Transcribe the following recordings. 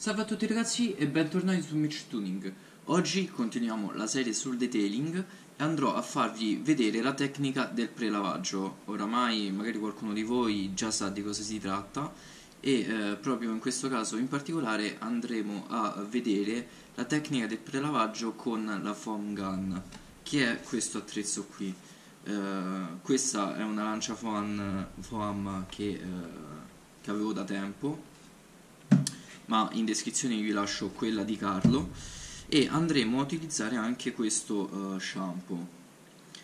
Salve a tutti ragazzi e bentornati su Mitch Tuning Oggi continuiamo la serie sul detailing e andrò a farvi vedere la tecnica del prelavaggio Oramai magari qualcuno di voi già sa di cosa si tratta e eh, proprio in questo caso in particolare andremo a vedere la tecnica del prelavaggio con la foam gun che è questo attrezzo qui eh, questa è una lancia foam, foam che, eh, che avevo da tempo ma in descrizione vi lascio quella di Carlo e andremo a utilizzare anche questo uh, shampoo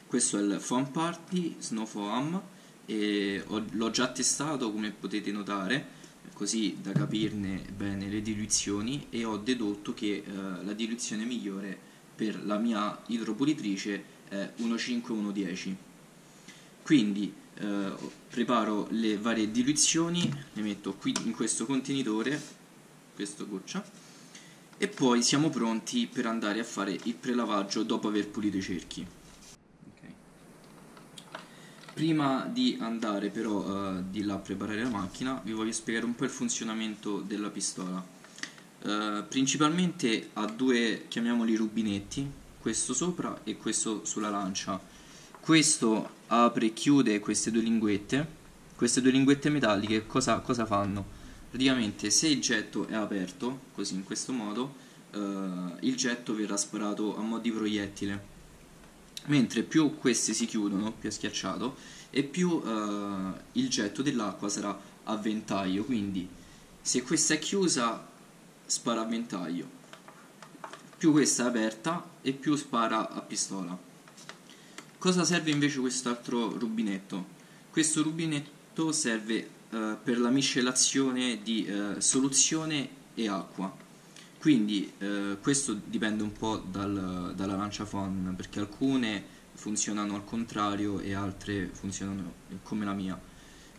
questo è il Foam Party Snow Foam l'ho già testato come potete notare così da capirne bene le diluizioni e ho dedotto che eh, la diluizione migliore per la mia idropolitrice è 1.5-1.10 quindi eh, preparo le varie diluizioni le metto qui in questo contenitore questo goccia e poi siamo pronti per andare a fare il prelavaggio dopo aver pulito i cerchi okay. prima di andare però uh, di là a preparare la macchina vi voglio spiegare un po' il funzionamento della pistola uh, principalmente ha due chiamiamoli rubinetti questo sopra e questo sulla lancia questo apre e chiude queste due linguette queste due linguette metalliche cosa, cosa fanno? praticamente se il getto è aperto, così in questo modo, eh, il getto verrà sparato a mo' di proiettile. Mentre più queste si chiudono, più è schiacciato, e più eh, il getto dell'acqua sarà a ventaglio, quindi se questa è chiusa spara a ventaglio, più questa è aperta e più spara a pistola. Cosa serve invece quest'altro rubinetto? Questo rubinetto soprattutto serve eh, per la miscelazione di eh, soluzione e acqua quindi eh, questo dipende un po' dal, dalla lanciafon perché alcune funzionano al contrario e altre funzionano come la mia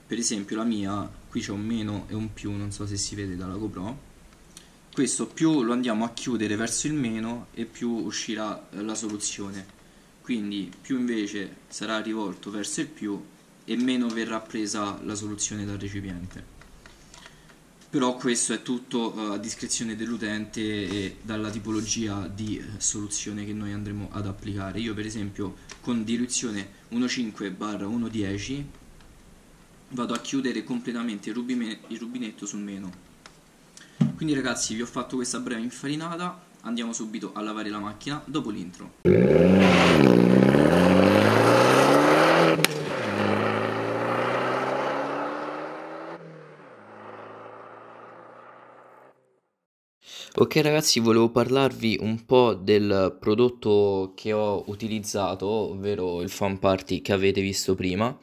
per esempio la mia qui c'è un meno e un più non so se si vede dalla GoPro questo più lo andiamo a chiudere verso il meno e più uscirà eh, la soluzione quindi più invece sarà rivolto verso il più e meno verrà presa la soluzione dal recipiente. Però questo è tutto eh, a discrezione dell'utente e dalla tipologia di eh, soluzione che noi andremo ad applicare. Io per esempio con diluizione 1.5-1.10 barra vado a chiudere completamente il, rubine il rubinetto sul meno. Quindi ragazzi vi ho fatto questa breve infarinata, andiamo subito a lavare la macchina dopo l'intro. Ok ragazzi, volevo parlarvi un po' del prodotto che ho utilizzato, ovvero il fan party che avete visto prima,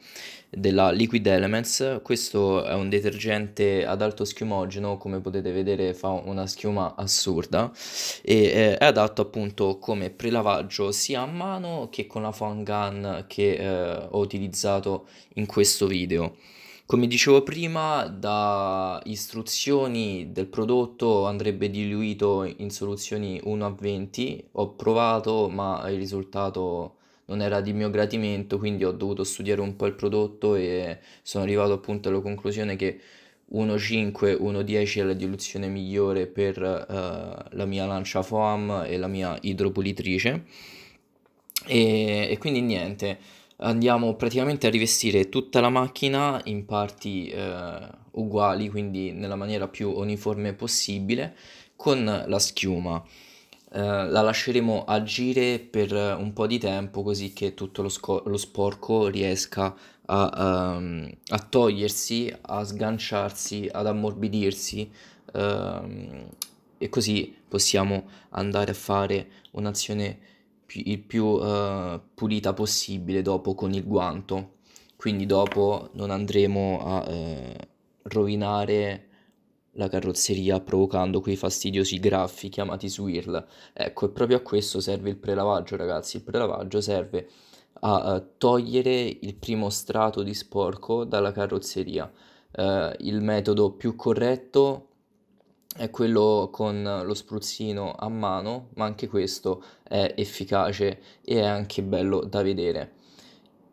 della Liquid Elements. Questo è un detergente ad alto schiumogeno, come potete vedere fa una schiuma assurda e eh, è adatto appunto come prelavaggio sia a mano che con la fan gun che eh, ho utilizzato in questo video. Come dicevo prima, da istruzioni del prodotto andrebbe diluito in soluzioni 1 a 20. Ho provato, ma il risultato non era di mio gradimento, quindi ho dovuto studiare un po' il prodotto e sono arrivato appunto alla conclusione che 1.5, 1.10 è la diluzione migliore per uh, la mia lancia foam e la mia idropolitrice. E, e quindi niente andiamo praticamente a rivestire tutta la macchina in parti eh, uguali, quindi nella maniera più uniforme possibile, con la schiuma. Eh, la lasceremo agire per eh, un po' di tempo così che tutto lo, sco- lo sporco riesca a, um, a, togliersi, a sganciarsi, ad ammorbidirsi um, e così possiamo andare a fare un'azione il più eh, pulita possibile dopo con il guanto quindi dopo non andremo a eh, rovinare la carrozzeria provocando quei fastidiosi graffi chiamati swirl ecco e proprio a questo serve il prelavaggio ragazzi il prelavaggio serve a, a eh, togliere il primo strato di sporco dalla carrozzeria eh, il metodo più corretto è quello con lo spruzzino a mano, ma anche questo è efficace e è anche bello da vedere.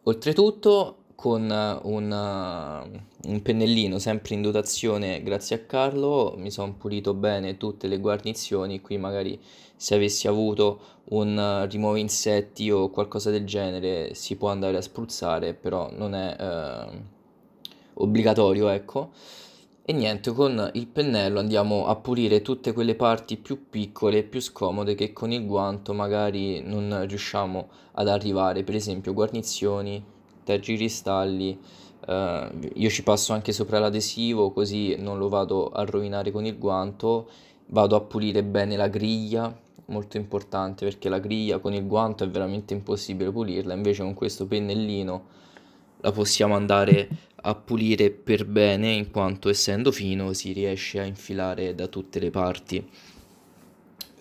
Oltretutto con un, un pennellino sempre in dotazione grazie a Carlo mi sono pulito bene tutte le guarnizioni, qui magari se avessi avuto un rimuove insetti o qualcosa del genere si può andare a spruzzare, però non è eh, obbligatorio, ecco e niente con il pennello andiamo a pulire tutte quelle parti più piccole e più scomode che con il guanto magari non riusciamo ad arrivare per esempio guarnizioni, tergicristalli eh, io ci passo anche sopra l'adesivo così non lo vado a rovinare con il guanto vado a pulire bene la griglia molto importante perché la griglia con il guanto è veramente impossibile pulirla invece con questo pennellino la possiamo andare a pulire per bene in quanto essendo fino si riesce a infilare da tutte le parti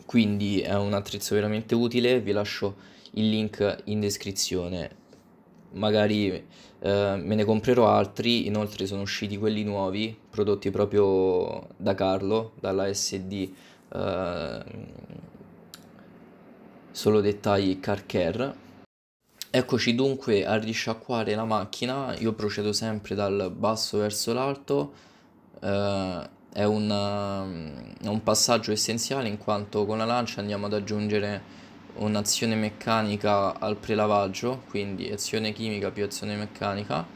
quindi è un attrezzo veramente utile vi lascio il link in descrizione magari eh, me ne comprerò altri inoltre sono usciti quelli nuovi prodotti proprio da Carlo dalla SD eh, solo dettagli car care Eccoci dunque a risciacquare la macchina, io procedo sempre dal basso verso l'alto, eh, è un, uh, un, passaggio essenziale in quanto con la lancia andiamo ad aggiungere un'azione meccanica al prelavaggio, quindi azione chimica più azione meccanica,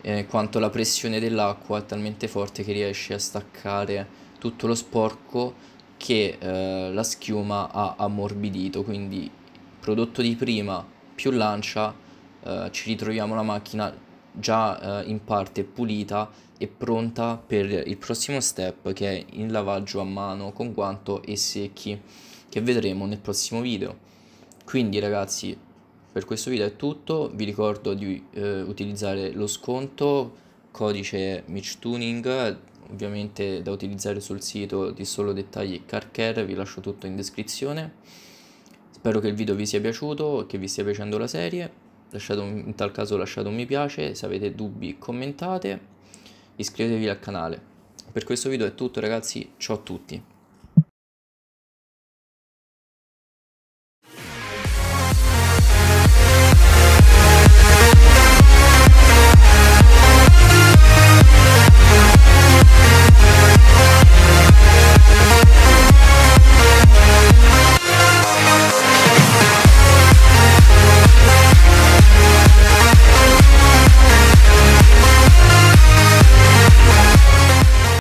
eh, quanto la pressione dell'acqua è talmente forte che riesce a staccare tutto lo sporco che eh, la schiuma ha ammorbidito, quindi prodotto di prima più lancia eh, ci ritroviamo la macchina già eh, in parte pulita e pronta per il prossimo step che è il lavaggio a mano con guanto e secchi che vedremo nel prossimo video quindi ragazzi per questo video è tutto vi ricordo di eh, utilizzare lo sconto codice Mitch Tuning ovviamente da utilizzare sul sito di solo dettagli car care vi lascio tutto in descrizione Spero che il video vi sia piaciuto, che vi stia piacendo la serie, lasciate un, in tal caso lasciate un mi piace, se avete dubbi commentate, iscrivetevi al canale. Per questo video è tutto ragazzi, ciao a tutti.